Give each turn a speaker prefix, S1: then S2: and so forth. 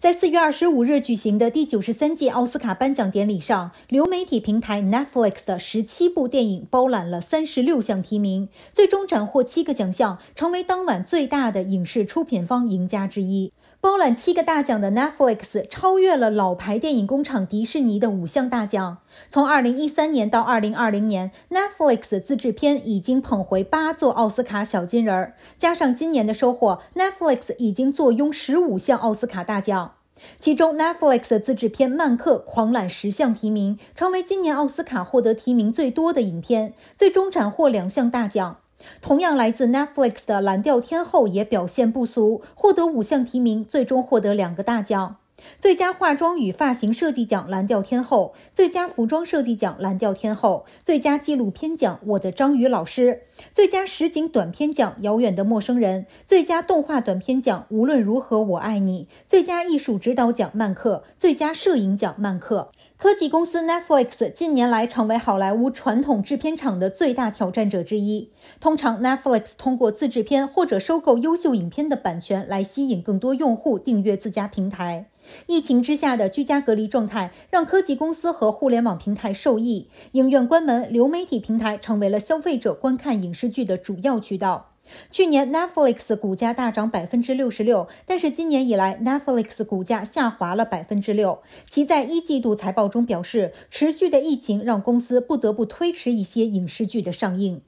S1: 在四月二十五日举行的第九十三届奥斯卡颁奖典礼上，流媒体平台 Netflix 的十七部电影包揽了三十六项提名，最终斩获七个奖项，成为当晚最大的影视出品方赢家之一。包揽七个大奖的 Netflix 超越了老牌电影工厂迪士尼的五项大奖。从2013年到2020年，Netflix 自制片已经捧回八座奥斯卡小金人儿，加上今年的收获，Netflix 已经坐拥十五项奥斯卡大奖。其中，Netflix 自制片《曼克》狂揽十项提名，成为今年奥斯卡获得提名最多的影片，最终斩获两项大奖。同样来自 Netflix 的《蓝调天后》也表现不俗，获得五项提名，最终获得两个大奖：最佳化妆与发型设计奖《蓝调天后》，最佳服装设计奖《蓝调天后》，最佳纪录片奖《我的章鱼老师》，最佳实景短片奖《遥远的陌生人》，最佳动画短片奖《无论如何我爱你》，最佳艺术指导奖《曼克》，最佳摄影奖《曼克》。科技公司 Netflix 近年来成为好莱坞传统制片厂的最大挑战者之一。通常，Netflix 通过自制片或者收购优秀影片的版权来吸引更多用户订阅自家平台。疫情之下的居家隔离状态让科技公司和互联网平台受益，影院关门，流媒体平台成为了消费者观看影视剧的主要渠道。去年，Netflix 股价大涨百分之六十六，但是今年以来，Netflix 股价下滑了百分之六。其在一季度财报中表示，持续的疫情让公司不得不推迟一些影视剧的上映。